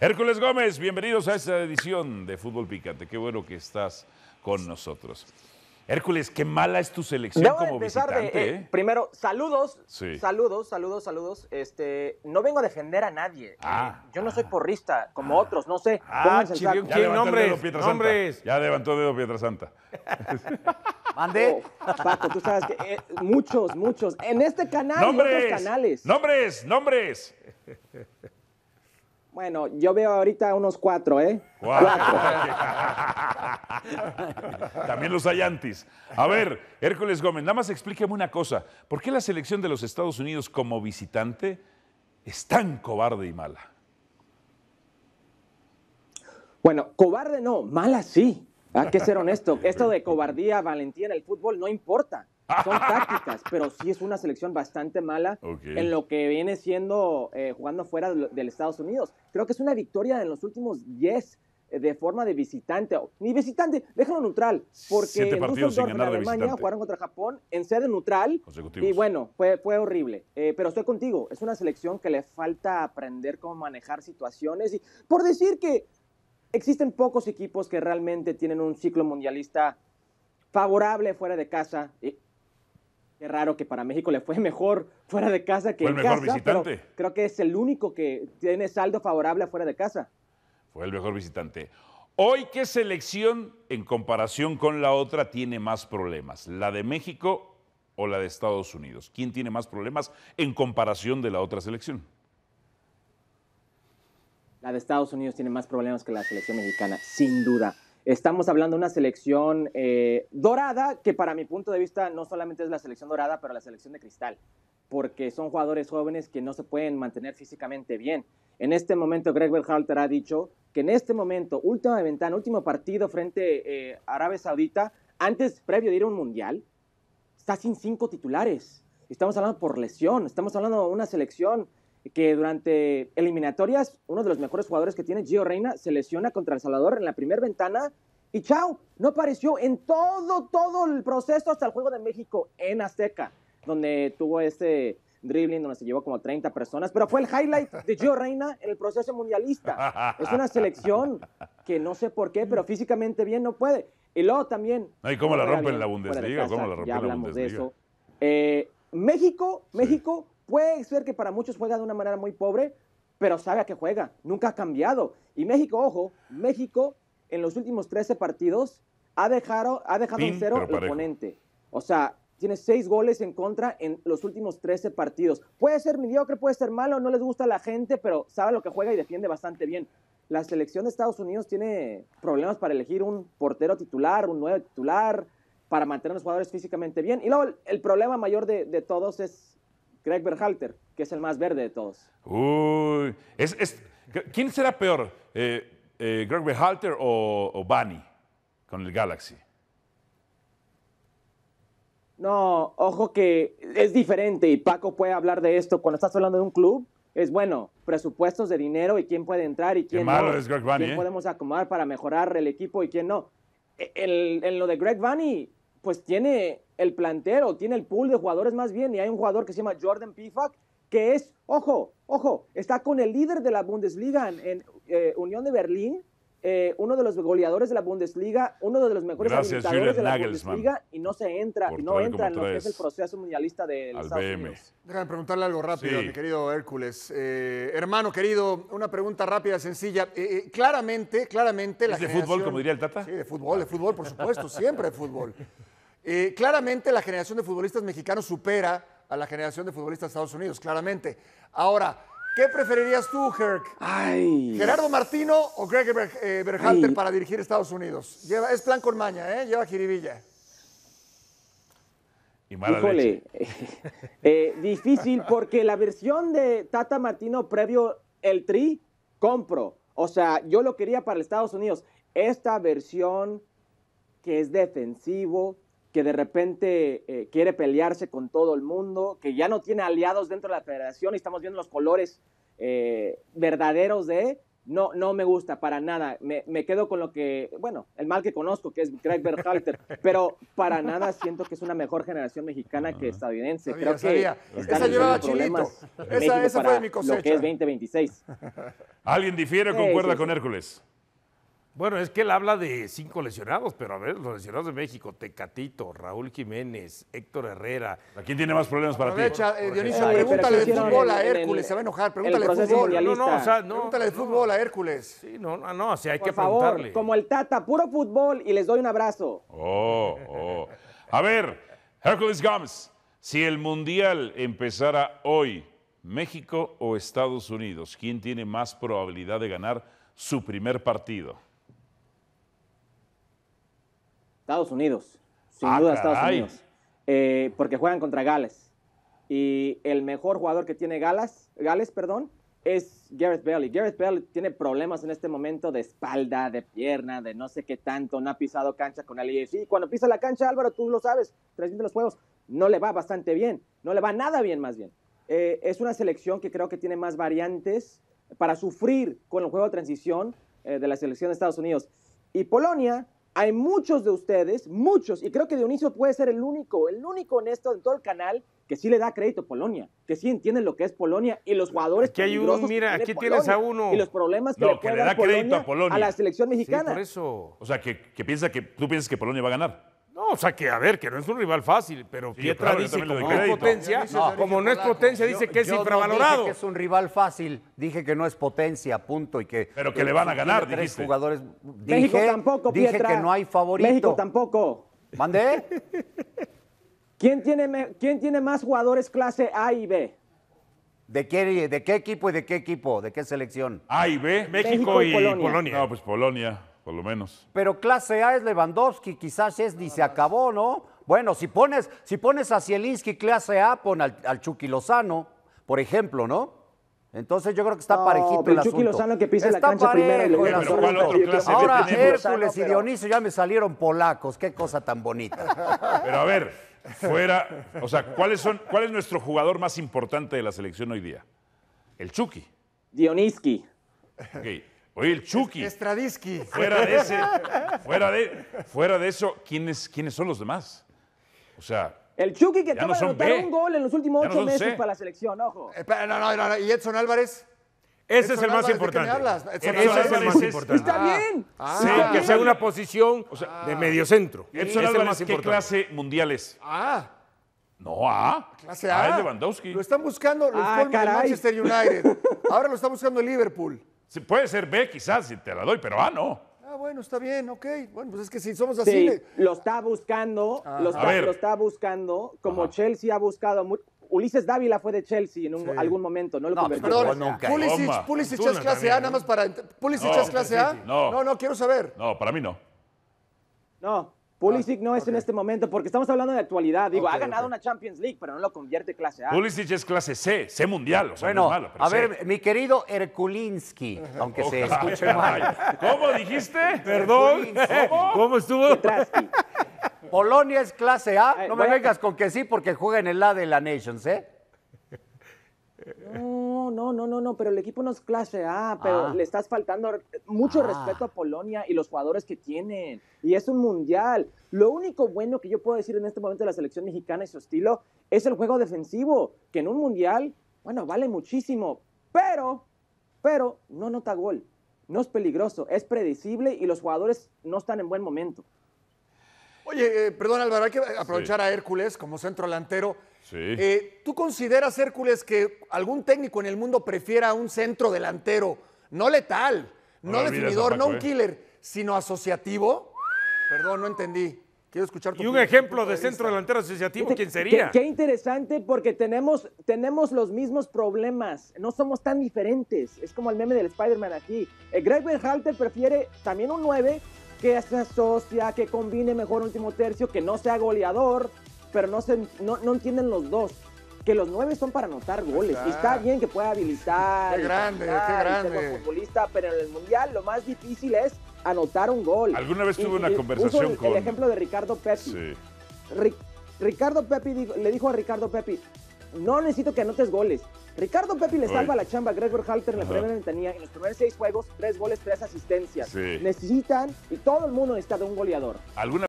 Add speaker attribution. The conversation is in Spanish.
Speaker 1: Hércules Gómez, bienvenidos a esta edición de Fútbol Picante. Qué bueno que estás con nosotros. Hércules, qué mala es tu selección como empezar visitante. Eh, ¿eh?
Speaker 2: Primero, saludos, saludos, saludos, saludos. Este, no vengo a defender a nadie. Eh. Ah. yo no soy ah. porrista como ah. otros, no sé. Ah, ¿quién? Nombres,
Speaker 1: Ya levantó dedo Pietra
Speaker 2: Santa. Mande. Oh, Paco, tú sabes que muchos, muchos. En este canal nombres, canales.
Speaker 1: Nombres, nombres.
Speaker 2: Bueno, yo veo ahorita unos cuatro, ¿eh? Cuatro.
Speaker 1: También los hay antes. A ver, Hércules Gómez, nada más explíqueme una cosa. ¿Por qué la selección de los Estados Unidos como visitante es tan cobarde y mala?
Speaker 2: Bueno, cobarde no, mala sí. Hay que ser honesto. Esto de cobardía, valentía en el fútbol no importa. Son tácticas, pero sí es una selección bastante mala en lo que viene siendo eh, jugando fuera del Estados Unidos. Creo que es una victoria en los últimos 10 eh, de forma de visitante. Ni visitante, déjalo neutral, porque en Düsseldorf, Alemania, jugaron contra Japón en sede neutral. Y bueno, fue, fue horrible. Eh, pero estoy contigo, es una selección que le falta aprender cómo manejar situaciones. Y por decir que existen pocos equipos que realmente tienen un ciclo mundialista favorable fuera de casa. Qué raro que para México le fue mejor fuera de casa que fue en el mejor casa, visitante. creo que es el único que tiene saldo favorable afuera de casa.
Speaker 1: Fue el mejor visitante. Hoy, ¿qué selección en comparación con la otra tiene más problemas? ¿La de México o la de Estados Unidos? ¿Quién tiene más problemas en comparación de la otra selección?
Speaker 2: La de Estados Unidos tiene más problemas que la selección mexicana, sin duda. Estamos hablando de una selección eh, dorada, que para mi punto de vista no solamente es la selección dorada, pero la selección de cristal, porque son jugadores jóvenes que no se pueden mantener físicamente bien. En este momento, Greg Berhalter ha dicho que en este momento, última ventana, último partido frente a eh, Arabia Saudita, antes, previo de ir a un mundial, está sin cinco titulares. Estamos hablando por lesión, estamos hablando de una selección que durante eliminatorias, uno de los mejores jugadores que tiene Gio Reina se lesiona contra El Salvador en la primera ventana y chao, no apareció en todo, todo el proceso hasta el Juego de México en Azteca, donde tuvo este dribbling, donde se llevó como 30 personas, pero fue el highlight de Gio Reina en el proceso mundialista. Es una selección que no sé por qué, pero físicamente bien no puede. Y luego también... ay cómo la rompen la Bundesliga? ¿Cómo la rompen la Bundesliga? eso. Eh, México, México Puede ser que para muchos juega de una manera muy pobre, pero sabe a qué juega, nunca ha cambiado. Y México, ojo, México en los últimos 13 partidos ha dejado, ha dejado cero el oponente. O sea, tiene seis goles en contra en los últimos 13 partidos. Puede ser mediocre, puede ser malo, no les gusta a la gente, pero sabe lo que juega y defiende bastante bien. La selección de Estados Unidos tiene problemas para elegir un portero titular, un nuevo titular, para mantener a los jugadores físicamente bien. Y luego el, problema mayor de todos es Greg Berhalter, que es el más verde de todos.
Speaker 1: Uy, ¿quién será peor? Eh, eh, ¿Greg Berhalter o, o Bunny con el Galaxy?
Speaker 2: No, ojo que es diferente y Paco puede hablar de esto. Cuando estás hablando de un club, es bueno, presupuestos de dinero y quién puede entrar y quién Qué malo Es Greg Bunny, ¿Quién ¿eh? podemos acomodar para mejorar el equipo y quién no. E, en lo de Greg Vanny, pues tiene el plantero, tiene el pool de jugadores más bien, y hay un jugador que se llama Jordan Pifak, que es, ojo, ojo, está con el líder de la Bundesliga en, eh, Unión de Berlín, eh, uno de los goleadores de la Bundesliga, uno de los mejores goleadores de la Bundesliga, y no se entra, y no entra en lo que es el proceso mundialista del Estados Déjame preguntarle algo rápido, mi querido Hércules. Eh, hermano querido, una pregunta rápida, sencilla. claramente, claramente... ¿Es de fútbol, como diría el Tata? Sí, de fútbol, de fútbol, por supuesto, siempre de fútbol. Eh, claramente la generación de futbolistas mexicanos supera a la generación de futbolistas de Estados Unidos, claramente. Ahora, ¿qué preferirías tú, Herc? Ay. ¿Gerardo Martino o Greg eh, Berhalter para dirigir Estados Unidos? Lleva, es plan con maña, ¿eh? Lleva jiribilla. Y eh, difícil porque la versión de Tata Martino previo el tri, compro. O sea, yo lo quería para Estados Unidos. Esta versión que es defensivo, que de repente eh, quiere pelearse con todo el mundo, que ya no tiene aliados dentro de la federación y estamos viendo los colores eh, verdaderos de no, no me gusta para nada. Me, quedo con lo que, bueno, el mal que conozco, que es Craig Berhalter, pero para nada siento que es una mejor generación mexicana que estadounidense. Creo que esa llevaba problemas Esa, fue mi cosecha. Lo que es 2026.
Speaker 1: ¿Alguien difiere o concuerda con Hércules? Bueno, es que él habla de cinco lesionados, pero a ver, los lesionados de México, Tecatito, Raúl Jiménez, Héctor Herrera. ¿A quién tiene más problemas para ti? Eh, Dionisio, pregúntale de fútbol a Hércules, se va a enojar, pregúntale de fútbol. No, no, pregúntale de fútbol
Speaker 2: a Hércules. Sí, no, no, no, o sea, hay Por que favor, como el Tata, puro fútbol y les doy un abrazo.
Speaker 1: Oh, oh. A ver, Hércules Gómez, si el Mundial empezara hoy, ¿México o Estados Unidos? ¿Quién tiene más probabilidad de ganar su primer partido?
Speaker 2: Estados Unidos, sin ah, duda Estados Unidos, eh, porque juegan contra Gales. Y el mejor jugador que tiene Gales, Gales perdón, es Gareth Bale. Y Gareth Bale tiene problemas en este momento de espalda, de pierna, de no sé qué tanto. No ha pisado cancha con el y Cuando pisa la cancha, Álvaro, tú lo sabes, transmite los juegos. No le va bastante bien. No le va nada bien, más bien. Eh, es una selección que creo que tiene más variantes para sufrir con el juego de transición eh, de la selección de Estados Unidos. Y Polonia hay muchos de ustedes, muchos, y creo que Dionisio puede ser el único, el único en esto, en todo el canal, que sí le da crédito a Polonia, que sí entiende lo que es Polonia y los jugadores Que hay uno, mira, aquí tienes a uno y los problemas que le, que da crédito a Polonia a la selección mexicana. por eso.
Speaker 1: O sea, que, que piensa que tú piensas que Polonia va a ganar. No, o sea que, a ver, que no es un rival fácil, pero Pietra como no es potencia, dice que es infravalorado. No que es
Speaker 2: un rival fácil, dije que no es potencia, punto, y que... Pero que, le van a ganar, tres jugadores... Dije, México tampoco, Dije que no hay favorito. México tampoco. ¿Mandé? ¿Quién tiene, ¿Quién tiene más jugadores clase A y B? ¿De qué, ¿De qué equipo y de qué equipo? ¿De qué selección? A y B,
Speaker 1: México, y, Polonia. No, pues Polonia por lo menos.
Speaker 2: Pero clase A es Lewandowski, quizás es ni se acabó, ¿no? Bueno, si pones, si pones a Zielinski clase A, pon al, Chucky Lozano, por ejemplo, ¿no? Entonces yo creo que está parejito el Chucky Lozano que pisa está la cancha Ahora Hércules y Dionisio ya me salieron polacos,
Speaker 1: qué cosa tan bonita. Pero a ver, fuera, o sea, ¿cuáles son, ¿cuál es nuestro jugador más importante de la selección hoy día? El Chucky. Dioniski. Ok. Oye, el Chucky.
Speaker 2: Estradinsky. Fuera de ese,
Speaker 1: fuera de, fuera de eso, ¿quiénes, ¿quiénes son los demás? O sea,
Speaker 2: el Chucky que acaba no de un gol en los últimos ocho meses para la selección, ojo. Eh, no, no, no, ¿Y Edson Álvarez? Ese es el más importante. ¿de es el más importante. Está bien. Ah. sí, que sea una posición de mediocentro. Edson es el más importante. ¿qué
Speaker 1: clase mundial es? Ah. No, ah. Clase ah, A. Lewandowski. Lo están buscando los ah, Manchester United. Ahora lo están buscando el Liverpool puede ser B quizás si te la doy, pero A no.
Speaker 2: Ah, bueno, está bien, ok. Bueno, pues es que si somos así. Sí, Lo está buscando, ah. lo, está, buscando, como Chelsea ha buscado. Ulises Dávila fue de Chelsea en algún momento, no lo no, Perdón, nunca. Pulisic, Pulisic es clase A, nada más para. ¿Pulisic y es clase A? No. No, no, quiero saber. No, para mí no. No. Pulisic no es en este momento, porque estamos hablando de actualidad. Digo, ha ganado una Champions League, pero no lo convierte en clase A.
Speaker 1: Pulisic es clase C, C mundial. bueno, a ver, mi querido Herkulinski, aunque se escuche mal. ¿Cómo
Speaker 2: dijiste? Perdón. ¿Cómo? estuvo? Polonia es clase A. No me vengas con que sí, porque juega en el A de la Nations, ¿eh? Mm, no, no, no, no, pero el equipo no es clase A, pero ah. le estás faltando mucho ah. respeto a Polonia y los jugadores que tienen. Y es un mundial. Lo único bueno que yo puedo decir en este momento de la selección mexicana y su estilo es el juego defensivo, que en un mundial, bueno, vale muchísimo, pero, pero no nota gol. No es peligroso, es predecible y los jugadores no están en buen momento. Oye, eh, perdón Álvaro, hay que aprovechar a Hércules como centro delantero eh, ¿Tú consideras, Hércules, que algún técnico en el mundo prefiera un centro delantero no letal, no, definidor, no un eh. killer, sino asociativo? Perdón, no entendí. Quiero escuchar tu Y un ejemplo de, centro delantero asociativo, ¿quién sería? Qué, interesante porque tenemos, tenemos los mismos problemas, no somos tan diferentes. Es como el meme del Spider-Man aquí. Eh, Greg Greg Halter prefiere también un 9 que se asocia, que combine mejor último tercio, que no sea goleador, pero no, se, no, entienden los dos que los nueve son para anotar goles. Está. Y está bien que pueda habilitar. Qué grande, grande. futbolista, pero en el Mundial lo más difícil es anotar un gol. Alguna vez tuve una conversación el, con... El ejemplo de Ricardo Pepi. Ricardo Pepi le dijo a Ricardo Pepi, no necesito que anotes goles. Ricardo Pepi le salva la chamba a Gregor Halter en la primera ventanilla. En los primeros seis juegos, tres goles, tres asistencias. Necesitan, y todo el mundo necesita de un goleador.
Speaker 1: ¿Alguna